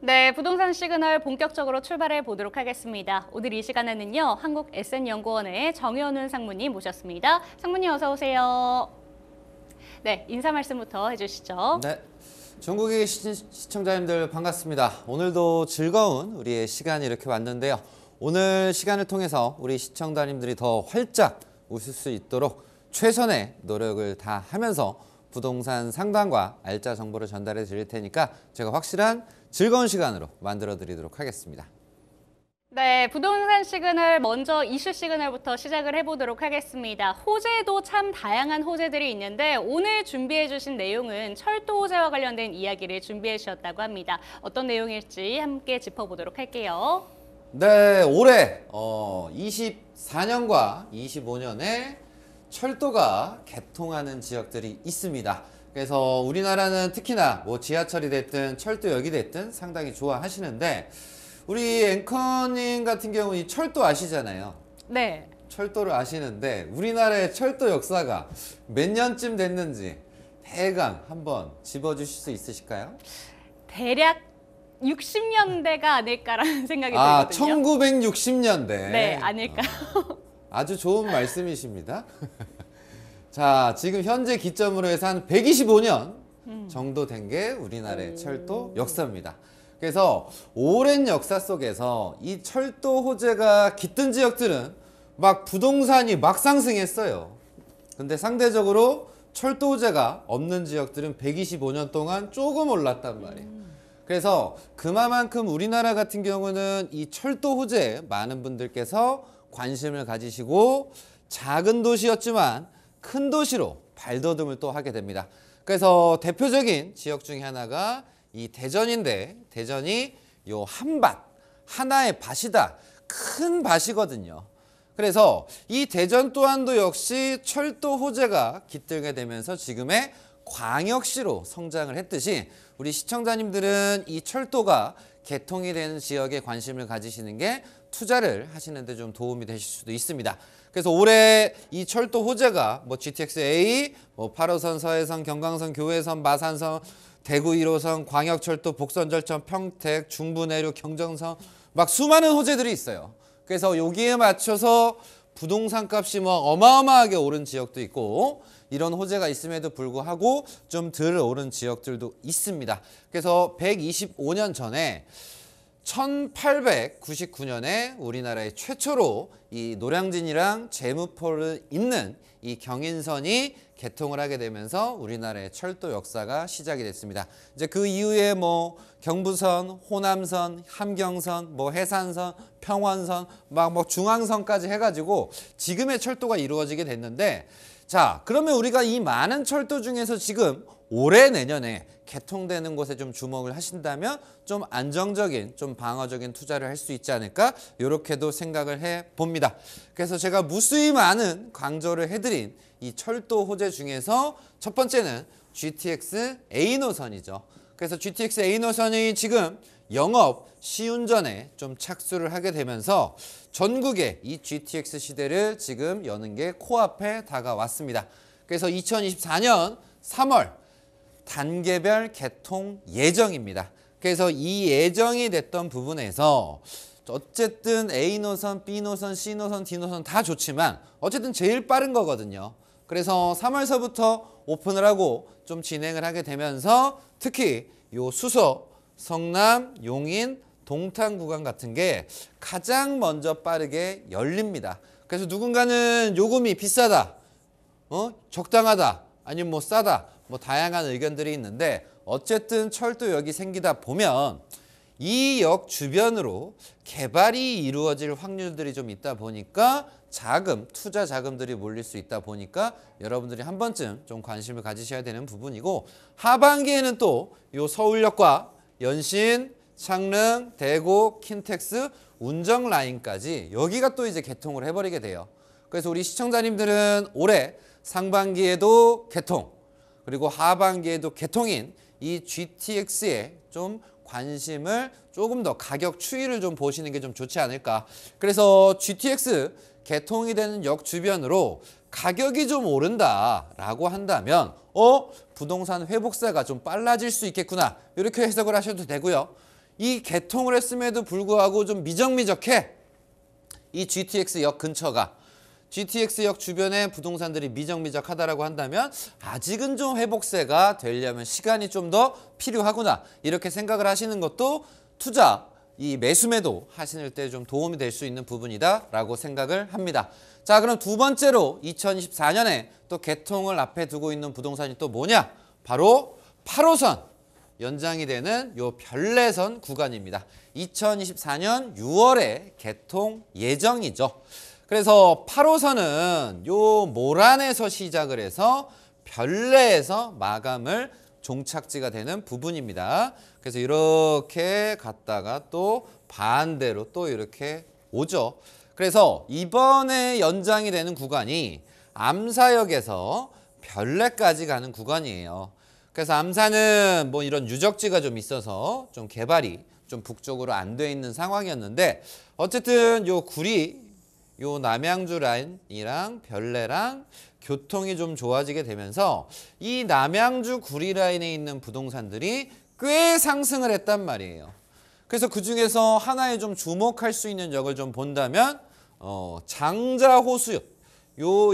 네, 부동산 시그널 본격적으로 출발해 보도록 하겠습니다. 오늘 이 시간에는요, 한국 SN연구원의 정현훈 상무님 모셨습니다. 상무님 어서 오세요. 네, 인사 말씀부터 해주시죠. 네. 전국의 시, 청자님들 반갑습니다. 오늘도 즐거운 우리의 시간 이렇게 왔는데요. 오늘 시간을 통해서 우리 시청자님들이 더 활짝 웃을 수 있도록 최선의 노력을 다 하면서 부동산 상담과 알짜 정보를 전달해 드릴 테니까 제가 확실한 즐거운 시간으로 만들어 드리도록 하겠습니다. 네, 부동산 시그널 먼저 이슈 시그널부터 시작을 해보도록 하겠습니다. 호재도 참 다양한 호재들이 있는데 오늘 준비해 주신 내용은 철도 호재와 관련된 이야기를 준비해 주셨다고 합니다. 어떤 내용일지 함께 짚어보도록 할게요. 네, 올해 어, 24년과 25년에 철도가 개통하는 지역들이 있습니다. 그래서 우리나라는 특히나 뭐 지하철이 됐든 철도역이 됐든 상당히 좋아하시는데 우리 앵커님 같은 경우 이 철도 아시잖아요. 네. 철도를 아시는데 우리나라의 철도 역사가 몇 년쯤 됐는지 대강 한번 집어주실 수 있으실까요? 대략 60년대가 아닐까라는 생각이 아, 들거든요. 1960년대. 네, 아닐까요? 어, 아주 좋은 말씀이십니다. 자 지금 현재 기점으로 해서 한 125년 음. 정도 된 게 우리나라의 철도 역사입니다. 그래서 오랜 역사 속에서 이 철도 호재가 깃든 지역들은 막 부동산이 막 상승했어요. 근데 상대적으로 철도 호재가 없는 지역들은 125년 동안 조금 올랐단 말이에요. 음. 그래서 그만큼 마 우리나라 같은 경우는 이 철도 호재 많은 분들께서 관심을 가지시고 작은 도시였지만 큰 도시로 발돋움을 또 하게 됩니다. 그래서 대표적인 지역 중에 하나가 이 대전인데 대전이 요 한밭 하나의 밭이다 큰 밭이거든요. 그래서 이 대전 또한도 역시 철도 호재가 깃들게 되면서 지금의 광역시로 성장을 했듯이 우리 시청자님들은 이 철도가 개통이 되 지역에 관심을 가지시는 게 투자를 하시는 데 좀 도움이 되실 수도 있습니다. 그래서 올해 이 철도 호재가 뭐 GTX-A, 뭐 8호선, 서해선, 경강선, 교외선, 마산선, 대구 1호선, 광역철도, 복선절천, 평택, 중부내륙, 경정선 막 수많은 호재들이 있어요. 그래서 여기에 맞춰서 부동산 값이 뭐 어마어마하게 오른 지역도 있고 이런 호재가 있음에도 불구하고 좀 덜 오른 지역들도 있습니다. 그래서 125년 전에 1899년에 우리나라의 최초로 이 노량진이랑 제무포를 잇는 이 경인선이 개통을 하게 되면서 우리나라의 철도 역사가 시작이 됐습니다. 이제 그 이후에 뭐 경부선, 호남선, 함경선, 뭐 해산선, 평원선, 막 뭐 중앙선까지 해가지고 지금의 철도가 이루어지게 됐는데 자 그러면 우리가 이 많은 철도 중에서 지금 올해 내년에 개통되는 곳에 좀 주목을 하신다면 좀 안정적인 좀 방어적인 투자를 할 수 있지 않을까 이렇게도 생각을 해봅니다. 그래서 제가 무수히 많은 강조를 해드린 이 철도 호재 중에서 첫 번째는 GTX A 노선이죠. 그래서 GTX A 노선이 지금 영업 시운전에 좀 착수를 하게 되면서 전국에 이 GTX 시대를 지금 여는 게 코앞에 다가왔습니다. 그래서 2024년 3월 단계별 개통 예정입니다. 그래서 이 예정이 됐던 부분에서 어쨌든 A 노선, B 노선, C 노선, D 노선 다 좋지만 어쨌든 제일 빠른 거거든요. 그래서 3월서부터 오픈을 하고 좀 진행을 하게 되면서 특히 요 수서, 성남, 용인, 동탄 구간 같은 게 가장 먼저 빠르게 열립니다. 그래서 누군가는 요금이 비싸다, 어? 적당하다, 아니면 뭐 싸다 뭐 다양한 의견들이 있는데 어쨌든 철도역이 생기다 보면 이 역 주변으로 개발이 이루어질 확률들이 좀 있다 보니까 자금, 투자 자금들이 몰릴 수 있다 보니까 여러분들이 한 번쯤 좀 관심을 가지셔야 되는 부분이고 하반기에는 또요 서울역과 연신, 창릉, 대구, 킨텍스, 운정 라인까지 여기가 또 이제 개통을 해버리게 돼요. 그래서 우리 시청자님들은 올해 상반기에도 개통, 그리고 하반기에도 개통인 이 GTX에 좀 관심을 조금 더 가격 추이를 좀 보시는 게 좀 좋지 않을까 그래서 GTX 개통이 되는 역 주변으로 가격이 좀 오른다라고 한다면 어? 부동산 회복세가 좀 빨라질 수 있겠구나 이렇게 해석을 하셔도 되고요 이 개통을 했음에도 불구하고 좀 미적미적해 이 GTX 역 근처가 GTX역 주변에 부동산들이 미적미적하다라고 한다면 아직은 좀 회복세가 되려면 시간이 좀 더 필요하구나 이렇게 생각을 하시는 것도 투자 이 매수매도 하시는 때 좀 도움이 될 수 있는 부분이다라고 생각을 합니다. 자 그럼 두 번째로 2024년에 또 개통을 앞에 두고 있는 부동산이 또 뭐냐? 바로 8호선 연장이 되는 요 별내선 구간입니다. 2024년 6월에 개통 예정이죠. 그래서 8호선은 요 모란에서 시작을 해서 별내에서 마감을 종착지가 되는 부분입니다. 그래서 이렇게 갔다가 또 반대로 또 이렇게 오죠. 그래서 이번에 연장이 되는 구간이 암사역에서 별내까지 가는 구간이에요. 그래서 암사는 뭐 이런 유적지가 좀 있어서 좀 개발이 좀 북쪽으로 안 돼 있는 상황이었는데 어쨌든 요 구리 요 남양주 라인이랑 별내랑 교통이 좀 좋아지게 되면서 이 남양주 구리 라인에 있는 부동산들이 꽤 상승을 했단 말이에요. 그래서 그중에서 하나에 좀 주목할 수 있는 역을 좀 본다면 어, 장자호수역 요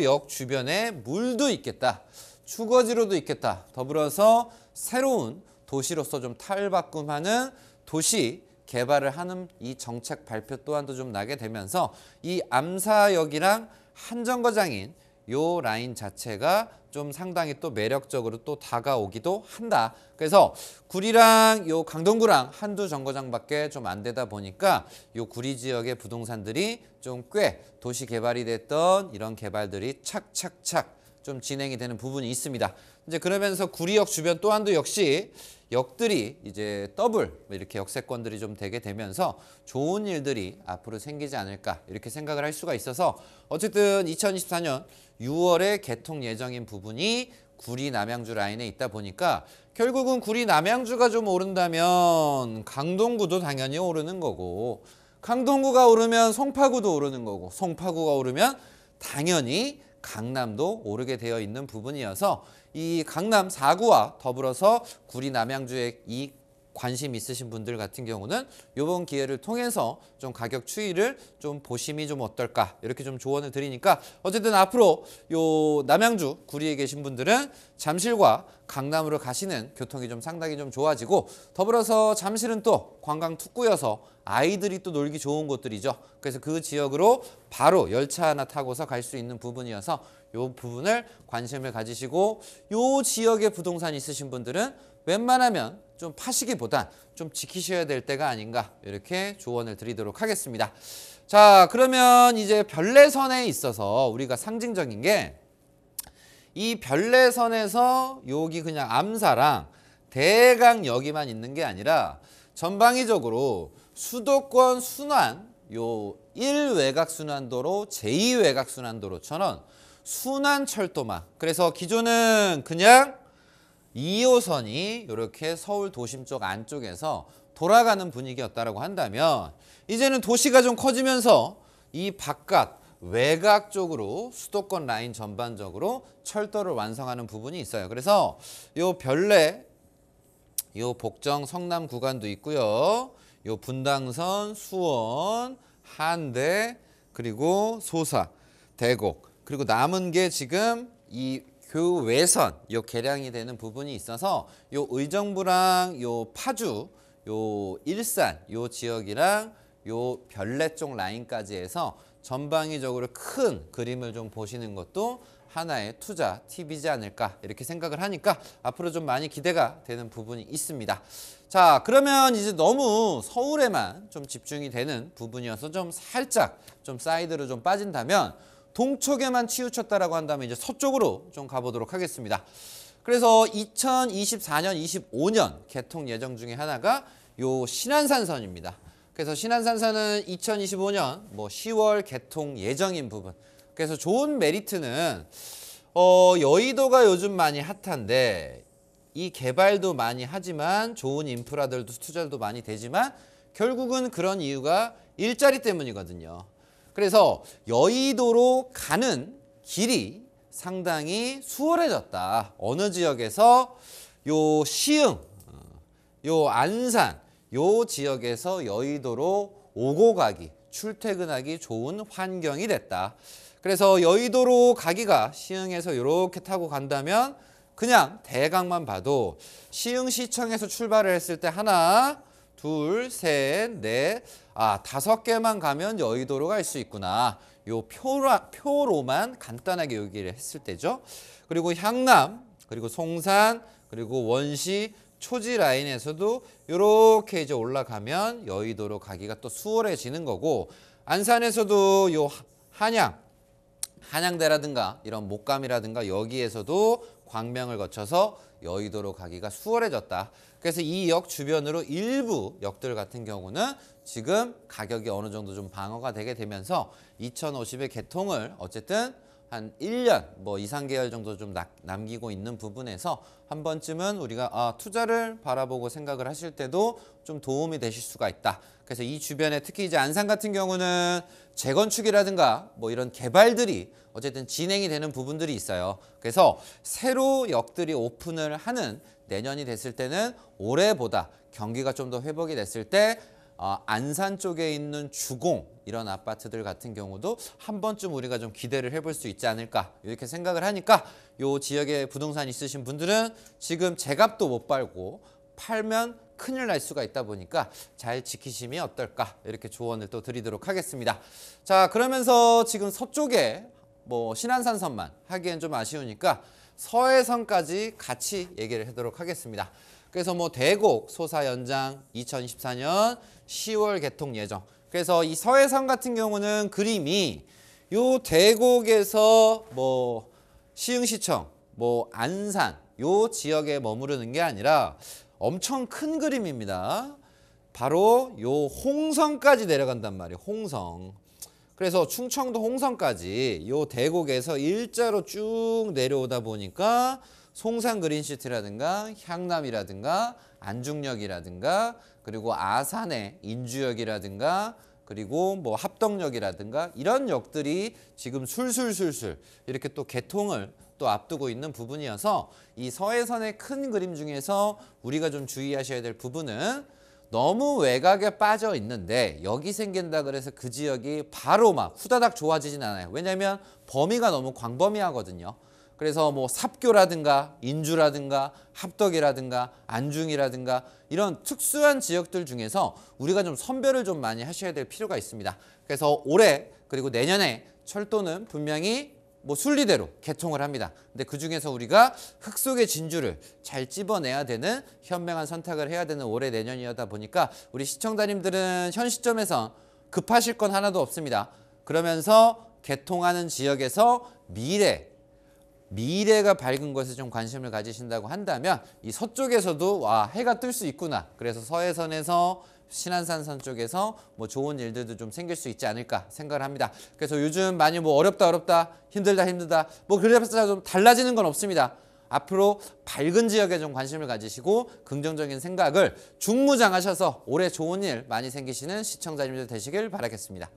역 주변에 물도 있겠다. 주거지로도 있겠다. 더불어서 새로운 도시로서 좀 탈바꿈하는 도시 개발을 하는 이 정책 발표 또한도 좀 나게 되면서 이 암사역이랑 한정거장인 요 라인 자체가 좀 상당히 또 매력적으로 또 다가오기도 한다. 그래서 구리랑 요 강동구랑 한두 정거장밖에 좀 안 되다 보니까 요 구리 지역의 부동산들이 좀 꽤 도시 개발이 됐던 이런 개발들이 착착착 좀 진행이 되는 부분이 있습니다. 이제 그러면서 구리역 주변 또한도 역시 역들이 이제 더블 이렇게 역세권들이 좀 되게 되면서 좋은 일들이 앞으로 생기지 않을까 이렇게 생각을 할 수가 있어서 어쨌든 2024년 6월에 개통 예정인 부분이 구리 남양주 라인에 있다 보니까 결국은 구리 남양주가 좀 오른다면 강동구도 당연히 오르는 거고 강동구가 오르면 송파구도 오르는 거고 송파구가 오르면 당연히 강남도 오르게 되어 있는 부분이어서 이 강남 4구와 더불어서 구리 남양주에 이 관심 있으신 분들 같은 경우는 이번 기회를 통해서 좀 가격 추이를 좀 보심이 좀 어떨까 이렇게 좀 조언을 드리니까 어쨌든 앞으로 요 남양주 구리에 계신 분들은 잠실과 강남으로 가시는 교통이 좀 상당히 좀 좋아지고 더불어서 잠실은 또 관광 특구여서 아이들이 또 놀기 좋은 곳들이죠. 그래서 그 지역으로 바로 열차 하나 타고서 갈 수 있는 부분이어서 요 부분을 관심을 가지시고 요 지역에 부동산 있으신 분들은 웬만하면 좀파시기보다좀 지키셔야 될 때가 아닌가 이렇게 조언을 드리도록 하겠습니다. 자 그러면 이제 별내선에 있어서 우리가 상징적인 게 이 별내선에서 여기 그냥 암사랑 대강 여기만 있는 게 아니라 전방위적으로 수도권 순환 요 1외곽순환도로 제2외곽순환도로처럼 순환 철도망. 그래서 기존은 그냥 2호선이 이렇게 서울 도심 쪽 안쪽에서 돌아가는 분위기였다라고 한다면 이제는 도시가 좀 커지면서 이 바깥 외곽 쪽으로 수도권 라인 전반적으로 철도를 완성하는 부분이 있어요. 그래서 요 별내 요 복정 성남 구간도 있고요. 요 분당선 수원 한대 그리고 소사 대곡 그리고 남은 게 지금 이 교외선 요 개량이 되는 부분이 있어서 요 의정부랑 요 파주 요 일산 요 지역이랑 요 별내 쪽 라인까지 해서 전방위적으로 큰 그림을 좀 보시는 것도 하나의 투자 팁이지 않을까 이렇게 생각을 하니까 앞으로 좀 많이 기대가 되는 부분이 있습니다. 자 그러면 이제 너무 서울에만 좀 집중이 되는 부분이어서 좀 살짝 좀 사이드로 좀 빠진다면 동쪽에만 치우쳤다라고 한다면 이제 서쪽으로 좀 가보도록 하겠습니다. 그래서 2024년, 25년 개통 예정 중에 하나가 요신한산선입니다 그래서 신한산선은 2025년 뭐 10월 개통 예정인 부분. 그래서 좋은 메리트는 어, 여의도가 요즘 많이 핫한데 이 개발도 많이 하지만 좋은 인프라들도 투자도 많이 되지만 결국은 그런 이유가 일자리 때문이거든요. 그래서 여의도로 가는 길이 상당히 수월해졌다. 어느 지역에서 요 시흥, 어, 요 안산, 요 지역에서 여의도로 오고 가기, 출퇴근하기 좋은 환경이 됐다. 그래서 여의도로 가기가 시흥에서 이렇게 타고 간다면 그냥 대강만 봐도 시흥시청에서 출발을 했을 때 하나, 둘, 셋, 넷, 아 다섯 개만 가면 여의도로 갈 수 있구나. 요 표라, 표로만 간단하게 여기를 했을 때죠. 그리고 향남, 그리고 송산, 그리고 원시, 초지 라인에서도 이렇게 이제 올라가면 여의도로 가기가 또 수월해지는 거고 안산에서도 요 한양, 한양대라든가 이런 목감이라든가 여기에서도 광명을 거쳐서 여의도로 가기가 수월해졌다. 그래서 이 역 주변으로 일부 역들 같은 경우는 지금 가격이 어느 정도 좀 방어가 되게 되면서 2050의 개통을 어쨌든 한 1년 뭐 2, 3개월 정도 좀 남기고 있는 부분에서 한 번쯤은 우리가 아, 투자를 바라보고 생각을 하실 때도 좀 도움이 되실 수가 있다. 그래서 이 주변에 특히 이제 안산 같은 경우는 재건축이라든가 뭐 이런 개발들이 어쨌든 진행이 되는 부분들이 있어요. 그래서 새로 역들이 오픈을 하는 내년이 됐을 때는 올해보다 경기가 좀 더 회복이 됐을 때 어, 안산 쪽에 있는 주공 이런 아파트들 같은 경우도 한 번쯤 우리가 좀 기대를 해볼 수 있지 않을까 이렇게 생각을 하니까 이 지역에 부동산 있으신 분들은 지금 제값도 못 팔고 팔면 큰일 날 수가 있다 보니까 잘 지키심이 어떨까 이렇게 조언을 또 드리도록 하겠습니다. 자 그러면서 지금 서쪽에 뭐신한산선만 하기엔 좀 아쉬우니까 서해선까지 같이 얘기를 하도록 하겠습니다. 그래서 뭐 대곡 소사 연장 2024년 10월 개통 예정. 그래서 이 서해선 같은 경우는 그림이 요 대곡에서 뭐 시흥시청, 뭐 안산 요 지역에 머무르는 게 아니라 엄청 큰 그림입니다. 바로 요 홍성까지 내려간단 말이에요. 홍성. 그래서 충청도 홍성까지 요 대곡에서 일자로 쭉 내려오다 보니까 송산 그린시티라든가 향남이라든가 안중역이라든가 그리고 아산의 인주역이라든가 그리고 뭐 합덕역이라든가 이런 역들이 지금 술술술술 이렇게 또 개통을 또 앞두고 있는 부분이어서 이 서해선의 큰 그림 중에서 우리가 좀 주의하셔야 될 부분은 너무 외곽에 빠져 있는데 여기 생긴다 그래서 그 지역이 바로 막 후다닥 좋아지진 않아요. 왜냐하면 범위가 너무 광범위하거든요. 그래서 뭐 삽교라든가 인주라든가 합덕이라든가 안중이라든가 이런 특수한 지역들 중에서 우리가 좀 선별을 좀 많이 하셔야 될 필요가 있습니다. 그래서 올해 그리고 내년에 철도는 분명히 뭐 순리대로 개통을 합니다. 근데 그중에서 우리가 흙 속의 진주를 잘집어내야 되는 현명한 선택을 해야 되는 올해 내년이다 었 보니까 우리 시청자님들은 현 시점에서 급하실 건 하나도 없습니다. 그러면서 개통하는 지역에서 미래 미래가 밝은 것에 좀 관심을 가지신다고 한다면 이 서쪽에서도 와 해가 뜰 수 있구나 그래서 서해선에서 신한산선 쪽에서 뭐 좋은 일들도 좀 생길 수 있지 않을까 생각을 합니다. 그래서 요즘 많이 뭐 어렵다 어렵다 힘들다 힘들다 뭐그래봤좀 달라지는 건 없습니다. 앞으로 밝은 지역에 좀 관심을 가지시고 긍정적인 생각을 중무장하셔서 올해 좋은 일 많이 생기시는 시청자님들 되시길 바라겠습니다.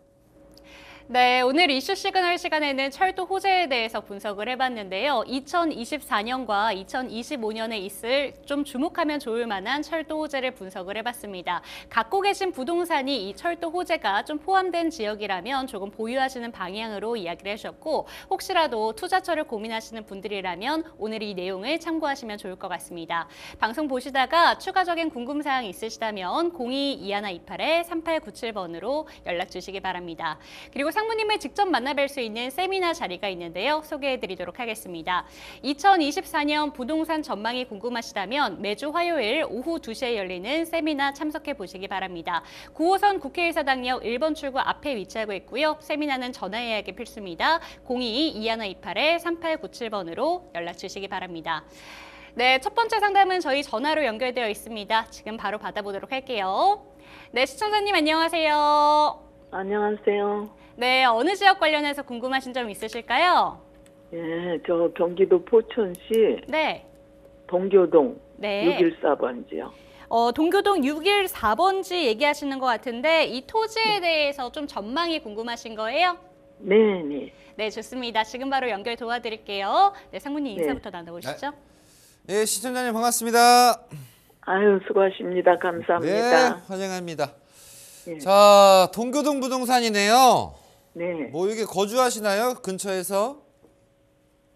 네, 오늘 이슈 시그널 시간에는 철도 호재에 대해서 분석을 해봤는데요. 2024년과 2025년에 있을 좀 주목하면 좋을 만한 철도 호재를 분석을 해봤습니다. 갖고 계신 부동산이 이 철도 호재가 좀 포함된 지역이라면 조금 보유하시는 방향으로 이야기를 해주셨고 혹시라도 투자처를 고민하시는 분들이라면 오늘 이 내용을 참고하시면 좋을 것 같습니다. 방송 보시다가 추가적인 궁금사항 있으시다면 02-2128-3897번으로 연락 주시기 바랍니다. 그리고 상무님을 직접 만나뵐 수 있는 세미나 자리가 있는데요. 소개해드리도록 하겠습니다. 2024년 부동산 전망이 궁금하시다면 매주 화요일 오후 2시에 열리는 세미나 참석해 보시기 바랍니다. 9호선 국회의사당역 1번 출구 앞에 위치하고 있고요. 세미나는 전화 예약이 필수입니다. 022-2128-3897번으로 연락 주시기 바랍니다. 네, 첫 번째 상담은 저희 전화로 연결되어 있습니다. 지금 바로 받아보도록 할게요. 네, 시청자님 안녕하세요. 안녕하세요. 네, 어느 지역 관련해서 궁금하신 점 있으실까요? 예, 저 경기도 포천시 네. 동교동 네. 614번지요. 어, 동교동 614번지 얘기하시는 것 같은데 이 토지에 네. 대해서 좀 전망이 궁금하신 거예요? 네, 네. 네, 좋습니다. 지금 바로 연결 도와드릴게요. 네, 상무님 네. 인사부터 나눠보시죠. 네. 네, 시청자님 반갑습니다. 아유, 수고하십니다. 감사합니다. 네, 환영합니다. 예. 자, 동교동 부동산이네요. 네. 모육에 뭐 거주하시나요? 근처에서?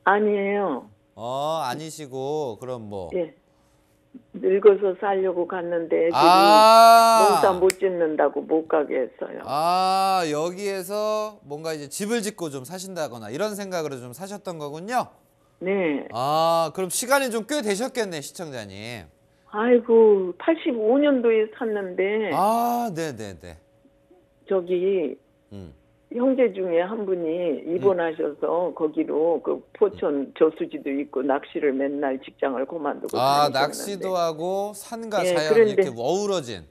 아니에요. 어, 아니시고 그럼 뭐. 예. 늙어서 살려고 갔는데 애들아 농사 못 짓는다고 못 가게 했어요. 아, 여기에서 뭔가 이제 집을 짓고 좀 사신다거나 이런 생각으로 좀 사셨던 거군요. 네. 아, 그럼 시간이 좀 꽤 되셨겠네, 시청자님. 아이고, 85년도에 샀는데. 아, 네네네. 네, 네. 저기, 음. 형제 중에 한 분이 입원하셔서 거기로 그 포천 저수지도 있고 낚시를 맨날 직장을 그만두고 아 다니셨는데. 낚시도 하고 산과 예, 자연 이렇게 어우러진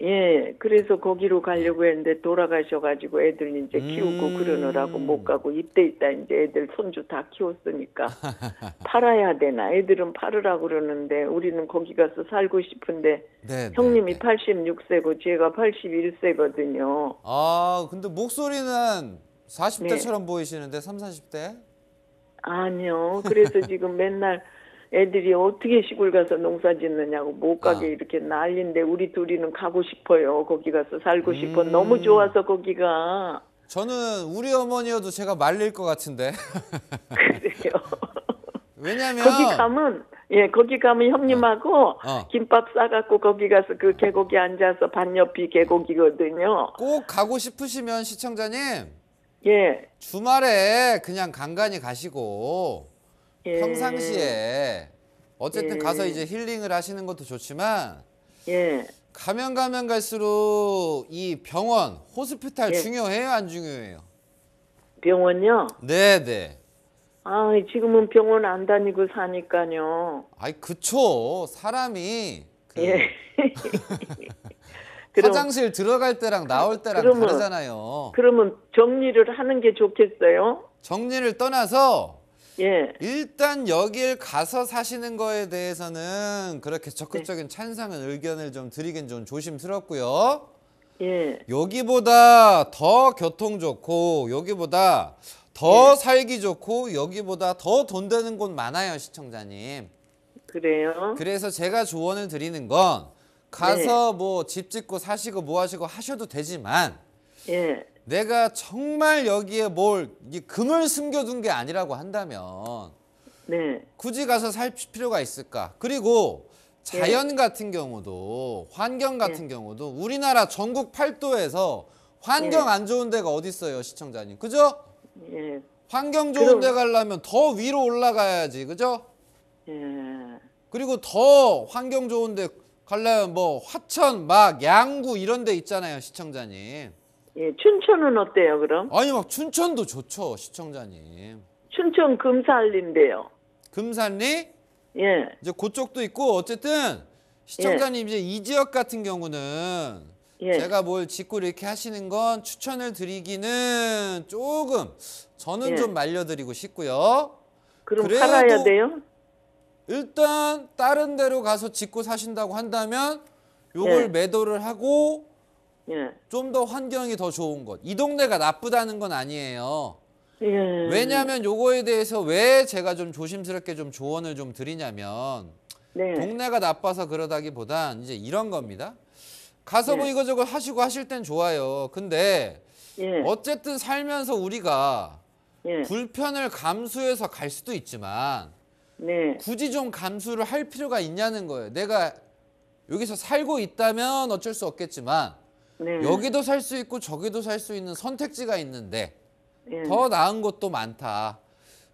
예, 그래서 거기로 가려고 했는데 돌아가셔가지고 애들 이제 음. 키우고 음. 그러느라고 못 가고 입대 있다 이제 애들 손주 다 키웠으니까 팔아야 되나 애들은 팔으라 그러는데 우리는 거기 가서 살고 싶은데 네, 네 형님이 네, 네. 86세고 제가 81세거든요. 아 근데 목소리는 40대처럼 보이시는데 3, 40대? 아니요. 그래서 지금 맨날 애들이 어떻게 시골 가서 농사 짓느냐고 못 아. 가게 아. 이렇게 난리인데 우리 둘이는 가고 싶어요. 거기 가서 살고 음. 싶어. 너무 좋아서 거기가. 저는 우리 어머니여도 제가 말릴 것 같은데. 그래요. 왜냐면 거기 가면 예 거기 가면 형님하고 어. 어. 김밥 싸갖고 거기 가서 그 계곡에 앉아서 반옆이 계곡이거든요. 꼭 가고 싶으시면 시청자님 예 주말에 그냥 간간히 가시고 예. 평상시에 어쨌든 예. 가서 이제 힐링을 하시는 것도 좋지만 예. 가면 가면 갈수록 이 병원, 호스피탈 예. 중요해요, 안 중요해요? 병원요? 네, 네. 아, 지금은 병원 안 다니고 사니까요. 아이 그쵸. 사람이 그 예. 그럼- 화장실 들어갈 때랑 아, 나올 때랑 그러면- 다르잖아요. 그러면 정리를 하는 게 좋겠어요? 정리를 떠나서 예. 일단 여길 가서 사시는 거에 대해서는 그렇게 적극적인 네. 찬성은 의견을 좀 드리긴 좀 조심스럽고요. 예. 여기보다 더 교통 좋고 여기보다 더 예. 살기 좋고 여기보다 더 돈 되는 곳 많아요 시청자님 그래요? 그래서 제가 조언을 드리는 건 가서 네. 뭐집 짓고 사시고 뭐 하시고 하셔도 되지만 예. 내가 정말 여기에 뭘 금을 숨겨둔 게 아니라고 한다면 네. 굳이 가서 살 필요가 있을까? 그리고 자연 네. 같은 경우도 환경 네. 같은 네. 경우도 우리나라 전국 팔도에서 환경 네. 안 좋은 데가 어디 있어요, 시청자님? 그죠? 예. 환경 좋은 그럼... 데 가려면 더 위로 올라가야지, 그죠? 예. 그리고 더 환경 좋은 데 가려면 뭐 화천, 막 양구 이런 데 있잖아요, 시청자님. 예, 춘천은 어때요, 그럼? 아니 막 춘천도 좋죠 시청자님. 춘천 금산리인데요. 금산리 예. 이제 그쪽도 있고 어쨌든 시청자님 예. 이제 이 지역 같은 경우는 예. 제가 뭘 짓고 이렇게 하시는 건 추천을 드리기는 조금 저는 예. 좀 말려드리고 싶고요. 그럼 그래아야 돼요? 일단 다른 데로 가서 짓고 사신다고 한다면 요걸 예. 매도를 하고 예. 좀더 환경이 더 좋은 곳. 이 동네가 나쁘다는 건 아니에요. 예. 왜냐하면 요거에 대해서 왜 제가 좀 조심스럽게 좀 조언을 좀 드리냐면 네. 동네가 나빠서 그러다기보단 이제 이런 겁니다. 가서 뭐 예. 이거저거 하시고 하실 땐 좋아요. 근데 예. 어쨌든 살면서 우리가 예. 불편을 감수해서 갈 수도 있지만 네. 굳이 좀 감수를 할 필요가 있냐는 거예요. 내가 여기서 살고 있다면 어쩔 수 없겠지만 네. 여기도 살 수 있고 저기도 살 수 있는 선택지가 있는데 네. 더 나은 곳도 많다.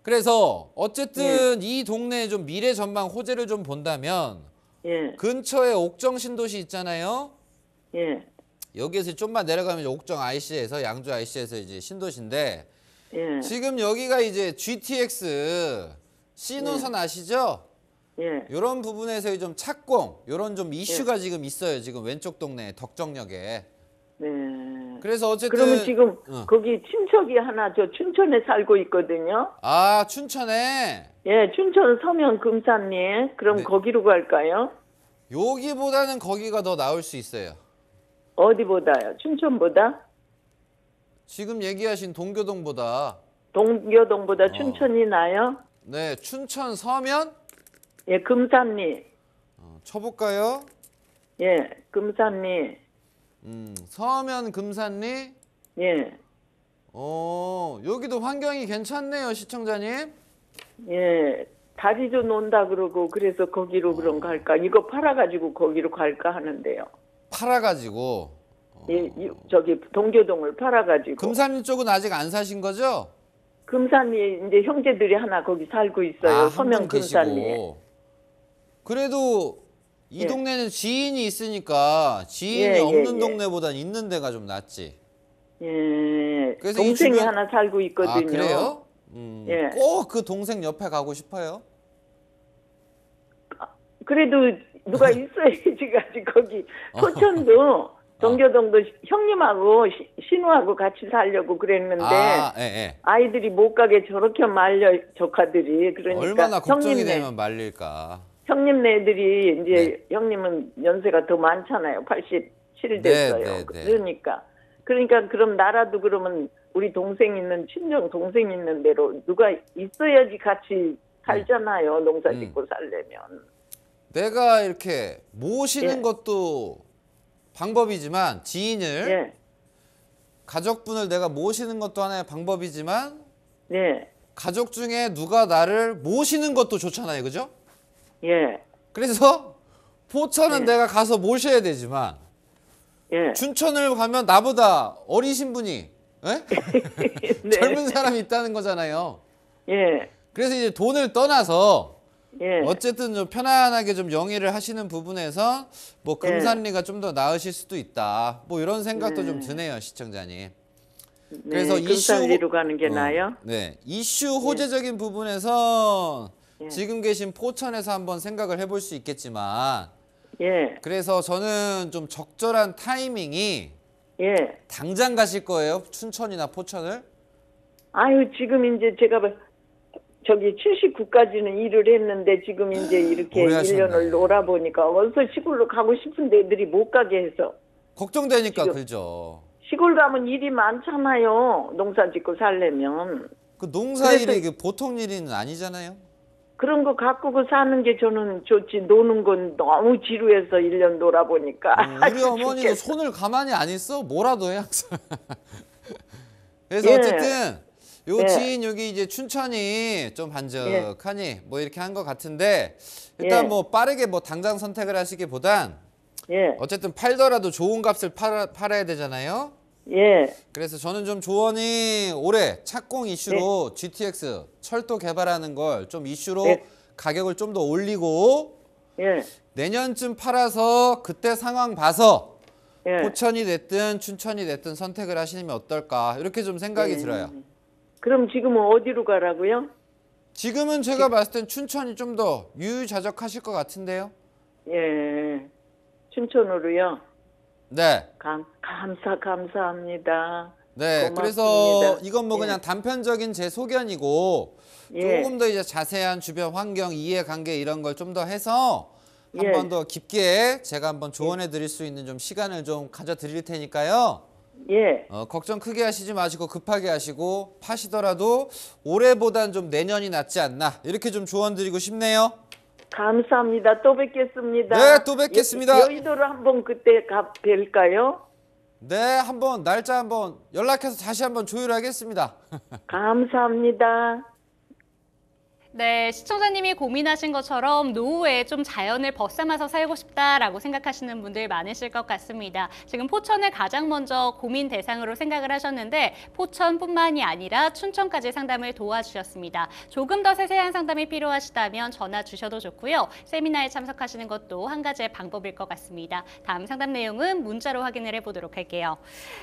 그래서 어쨌든 네. 이 동네의 좀 미래 전망 호재를 좀 본다면 예. 근처에 옥정 신도시 있잖아요. 예. 여기에서 좀만 내려가면 옥정 IC에서 양주 IC에서 이제 신도시인데 예. 지금 여기가 이제 GTX 신호선 예. 아시죠? 예. 이런 부분에서의 좀 착공, 이런 좀 이슈가 지금 있어요. 지금 왼쪽 동네 덕정역에. 네. 그래서 어쨌든 그러면 지금 어. 거기 친척이 하나 저 춘천에 살고 있거든요. 아 춘천에 예, 춘천 서면 금산리. 그럼 네. 거기로 갈까요? 여기보다는 거기가 더 나을 수 있어요. 어디보다요? 춘천보다? 지금 얘기하신 동교동보다 동교동보다 어. 춘천이 나요? 네 춘천 서면 예, 금산리. 어, 쳐볼까요? 예, 금산리. 음, 서면 금산리. 예. 어, 여기도 환경이 괜찮네요, 시청자님. 예. 다리 좀 논다 그러고 그래서 거기로 어. 그럼 갈까? 이거 팔아 가지고 거기로 갈까 하는데요. 팔아 가지고 어. 예, 저기 동교동을 팔아 가지고 금산리 쪽은 아직 안 사신 거죠? 금산리 이제 형제들이 하나 거기 살고 있어요. 아, 서면 금산리. 그래도 이 예. 동네는 지인이 있으니까 지인이 예, 예 없는 예, 예. 동네보단 있는 데가 좀 낫지. 예. 그래서 동생이 주변- 하나 살고 있거든요. 아 그래요? 음, 예. 꼭 그 동생 옆에 가고 싶어요? 아, 그래도 누가 있어야지 가지 거기 어. 포천도 어. 동교동도 형님하고 시- 신우하고 같이 살려고 그랬는데 아, 예, 예. 아이들이 못 가게 저렇게 말려 조카들이 그러니까 얼마나 걱정이 성인네 되면 말릴까. 형님네들이 이제 네. 형님은 연세가 더 많잖아요. 87이 됐어요. 네, 네, 그러니까 그러니까 그럼 나라도 그러면 우리 동생 있는 친정 동생 있는 대로 누가 있어야지 같이 네. 살잖아요. 농사 음. 짓고 음. 살려면. 내가 이렇게 모시는 예. 것도 방법이지만 지인을 예. 가족분을 내가 모시는 것도 하나의 방법이지만 예. 가족 중에 누가 나를 모시는 것도 좋잖아요. 그죠? 예. 그래서 포천은 예. 내가 가서 모셔야 되지만 예. 춘천을 가면 나보다 어리신 분이 예? 네. 젊은 사람이 있다는 거잖아요. 예. 그래서 이제 돈을 떠나서 예. 어쨌든 좀 편안하게 좀 영위를 하시는 부분에서 뭐 예. 금산리가 좀 더 나으실 수도 있다. 뭐 이런 생각도 네. 좀 음. 드네요, 시청자님. 네, 그래서 이슈로 가는 게 어, 나요? 네, 이슈 예. 호재적인 부분에서 예. 지금 계신 포천에서 한번 생각을 해볼 수 있겠지만 예. 그래서 저는 좀 적절한 타이밍이 예. 당장 가실 거예요? 춘천이나 포천을? 아유 지금 이제 제가 저기 79까지는 일을 했는데 지금 이제 이렇게 1년을 놀아보니까 어서 시골로 가고 싶은데 애들이 못 가게 해서 걱정되니까 그죠. 시골 가면 일이 많잖아요 농사 짓고 살려면 그 농사 일이 그그 보통 일은 아니잖아요. 그런 거 갖고 그 사는 게 저는 좋지 노는 건 너무 지루해서 1년 놀아보니까 음, 우리 어머니는 손을 가만히 안 있어 뭐라도 해 항상 그래서 예. 어쨌든 요 예. 지인 여기 이제 춘천이 좀 반적하니 예. 뭐 이렇게 한 것 같은데 일단 예. 뭐 빠르게 뭐 당장 선택을 하시기보단 예. 어쨌든 팔더라도 좋은 값을 팔아, 팔아야 되잖아요 예. 그래서 저는 좀 조언이 올해 착공 이슈로 네. GTX 철도 개발하는 걸 좀 이슈로 예. 가격을 좀 더 올리고 예. 내년쯤 팔아서 그때 상황 봐서 예. 포천이 됐든 춘천이 됐든 선택을 하시면 어떨까 이렇게 좀 생각이 예. 들어요. 그럼 지금은 어디로 가라고요? 지금은 제가 봤을 땐 춘천이 좀 더 유유자적하실 것 같은데요. 예. 예. 예. 춘천으로요. 네. 감, 감사 감사합니다. 네, 고맙습니다. 그래서 이건 뭐 그냥 예. 단편적인 제 소견이고 예. 조금 더 이제 자세한 주변 환경, 이해관계 이런 걸 좀 더 해서 한 예. 번더 깊게 제가 한번 조언해 드릴 수 있는 좀 시간을 좀 가져 드릴 테니까요. 예. 어, 걱정 크게 하시지 마시고 급하게 하시고 파시더라도 올해보단 좀 내년이 낫지 않나 이렇게 좀 조언 드리고 싶네요. 감사합니다. 또 뵙겠습니다. 네, 또 뵙겠습니다. 여, 의도로 한번 그때 가, 뵐까요? 네, 한번 날짜 한번 연락해서 다시 한번 조율하겠습니다. 감사합니다. 네, 시청자님이 고민하신 것처럼 노후에 좀 자연을 벗삼아서 살고 싶다라고 생각하시는 분들 많으실 것 같습니다. 지금 포천을 가장 먼저 고민 대상으로 생각을 하셨는데 포천뿐만이 아니라 춘천까지 상담을 도와주셨습니다. 조금 더 세세한 상담이 필요하시다면 전화 주셔도 좋고요. 세미나에 참석하시는 것도 한 가지의 방법일 것 같습니다. 다음 상담 내용은 문자로 확인을 해보도록 할게요.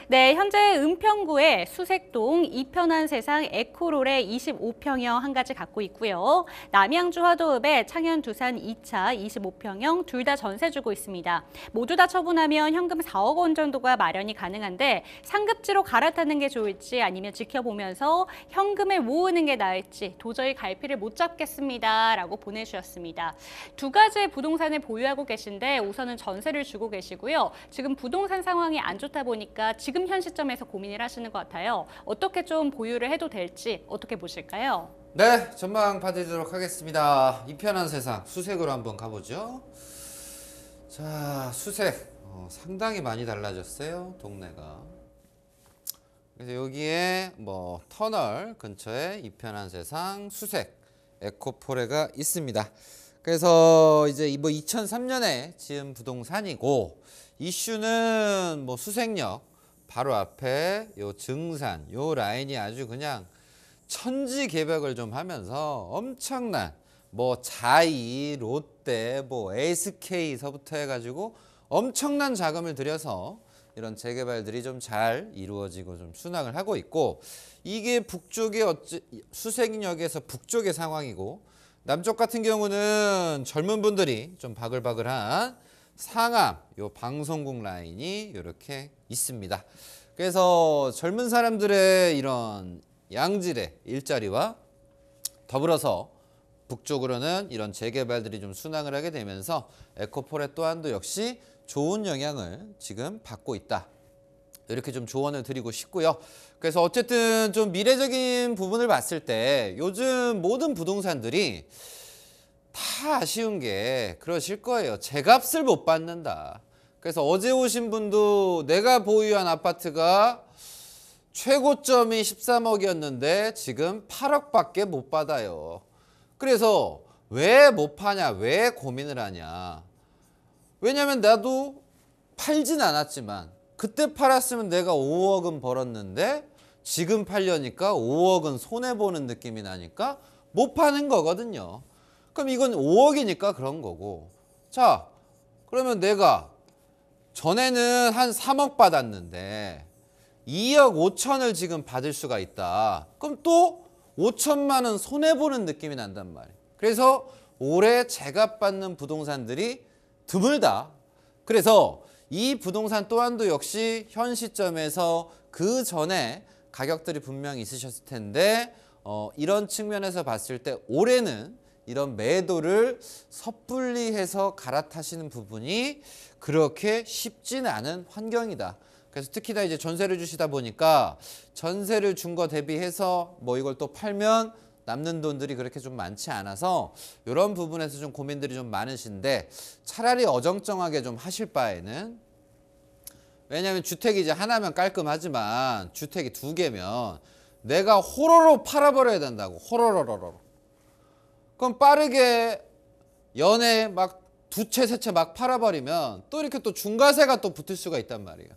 네, 현재 은평구에 수색동 이편한 세상 에코롤의 25평형 한 가지 갖고 있고요. 남양주 화도읍에 창현 두산 2차 25평형 둘 다 전세 주고 있습니다. 모두 다 처분하면 현금 4억 원 정도가 마련이 가능한데 상급지로 갈아타는 게 좋을지 아니면 지켜보면서 현금을 모으는 게 나을지 도저히 갈피를 못 잡겠습니다. 라고 보내주셨습니다. 두 가지의 부동산을 보유하고 계신데 우선은 전세를 주고 계시고요. 지금 부동산 상황이 안 좋다 보니까 지금 현 시점에서 고민을 하시는 것 같아요. 어떻게 좀 보유를 해도 될지 어떻게 보실까요? 네 전망 받으도록 하겠습니다 이 편한 세상 수색으로 한번 가보죠 자 수색 어, 상당히 많이 달라졌어요 동네가 그래서 여기에 뭐 터널 근처에 이 편한 세상 수색 에코포레가 있습니다 그래서 이제 뭐 2003년에 지은 부동산이고 이슈는 뭐 수색역 바로 앞에 요 증산 요 라인이 아주 그냥 천지 개벽을 좀 하면서 엄청난 뭐 자이, 롯데, 뭐 SK서부터 해가지고 엄청난 자금을 들여서 이런 재개발들이 좀 잘 이루어지고 좀 순항을 하고 있고 이게 북쪽의 어찌 수색역에서 북쪽의 상황이고 남쪽 같은 경우는 젊은 분들이 좀 바글바글한 상암 요 방송국 라인이 이렇게 있습니다. 그래서 젊은 사람들의 이런 양질의 일자리와 더불어서 북쪽으로는 이런 재개발들이 좀 순항을 하게 되면서 에코포레 또한도 역시 좋은 영향을 지금 받고 있다. 이렇게 좀 조언을 드리고 싶고요. 그래서 어쨌든 좀 미래적인 부분을 봤을 때 요즘 모든 부동산들이 다 아쉬운 게 그러실 거예요. 제 값을 못 받는다. 그래서 어제 오신 분도 내가 보유한 아파트가 최고점이 13억이었는데 지금 8억밖에 못 받아요. 그래서 왜 못 파냐, 왜 고민을 하냐. 왜냐면 나도 팔진 않았지만 그때 팔았으면 내가 5억은 벌었는데 지금 팔려니까 5억은 손해보는 느낌이 나니까 못 파는 거거든요. 그럼 이건 5억이니까 그런 거고. 자, 그러면 내가 전에는 한 3억 받았는데 2억 5천을 지금 받을 수가 있다. 그럼 또 5천만 원 손해보는 느낌이 난단 말이에요. 그래서 올해 제값 받는 부동산들이 드물다. 그래서 이 부동산 또한도 역시 현 시점에서 그 전에 가격들이 분명히 있으셨을 텐데 어, 이런 측면에서 봤을 때 올해는 이런 매도를 섣불리 해서 갈아타시는 부분이 그렇게 쉽지는 않은 환경이다. 그래서 특히 나 이제 전세를 주시다 보니까 전세를 준 거 대비해서 뭐 이걸 또 팔면 남는 돈들이 그렇게 좀 많지 않아서 이런 부분에서 좀 고민들이 좀 많으신데 차라리 어정쩡하게 좀 하실 바에는 왜냐하면 주택이 이제 하나면 깔끔하지만 주택이 두 개면 내가 호로로 팔아버려야 된다고 호로로로로 그럼 빠르게 연애 막 두 채 세 채 막 팔아버리면 또 이렇게 또 중과세가 또 붙을 수가 있단 말이에요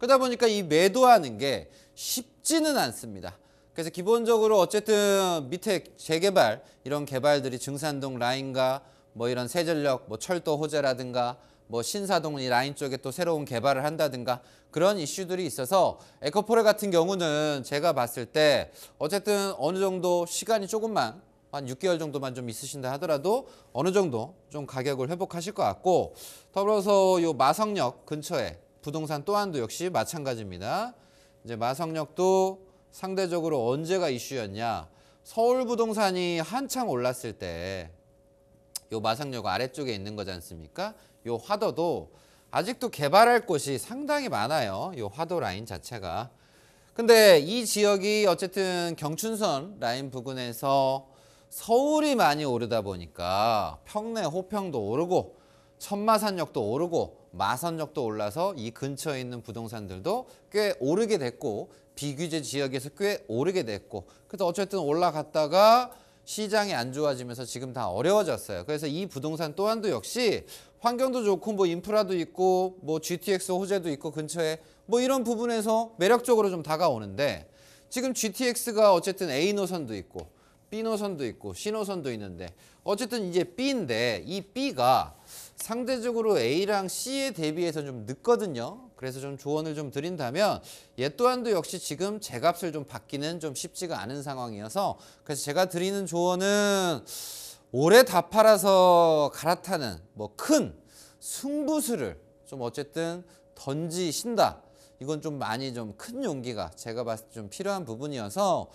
그러다 보니까 이 매도하는 게 쉽지는 않습니다. 그래서 기본적으로 어쨌든 밑에 재개발 이런 개발들이 증산동 라인과 뭐 이런 세전력뭐 철도 호재라든가 뭐 신사동 이 라인 쪽에 또 새로운 개발을 한다든가 그런 이슈들이 있어서 에코폴레 같은 경우는 제가 봤을 때 어쨌든 어느 정도 시간이 조금만 한 6개월 정도만 좀 있으신다 하더라도 어느 정도 좀 가격을 회복하실 것 같고 더불어서 이 마성역 근처에 부동산 또한도 역시 마찬가지입니다. 이제 마성역도 상대적으로 언제가 이슈였냐. 서울 부동산이 한창 올랐을 때요 마상역 아래쪽에 있는 거지 않습니까? 요 화도도 아직도 개발할 곳이 상당히 많아요. 요 화도 라인 자체가. 근데 이 지역이 어쨌든 경춘선 라인 부근에서 서울이 많이 오르다 보니까 평내 호평도 오르고 천마산역도 오르고 마산역도 올라서 이 근처에 있는 부동산들도 꽤 오르게 됐고 비규제 지역에서 꽤 오르게 됐고 그래서 어쨌든 올라갔다가 시장이 안 좋아지면서 지금 다 어려워졌어요. 그래서 이 부동산 또한도 역시 환경도 좋고 뭐 인프라도 있고 뭐 GTX 호재도 있고 근처에 뭐 이런 부분에서 매력적으로 좀 다가오는데 지금 GTX가 어쨌든 A 노선도 있고 B 노선도 있고 C 노선도 있는데 어쨌든 이제 B인데 이 B가 상대적으로 A랑 C에 대비해서 좀 늦거든요. 그래서 좀 조언을 좀 드린다면 얘 또한도 역시 지금 제값을 좀 받기는 좀 쉽지가 않은 상황이어서 그래서 제가 드리는 조언은 오래 다 팔아서 갈아타는 뭐 큰 승부수를 좀 어쨌든 던지신다. 이건 좀 많이 좀 큰 용기가 제가 봤을 때 좀 필요한 부분이어서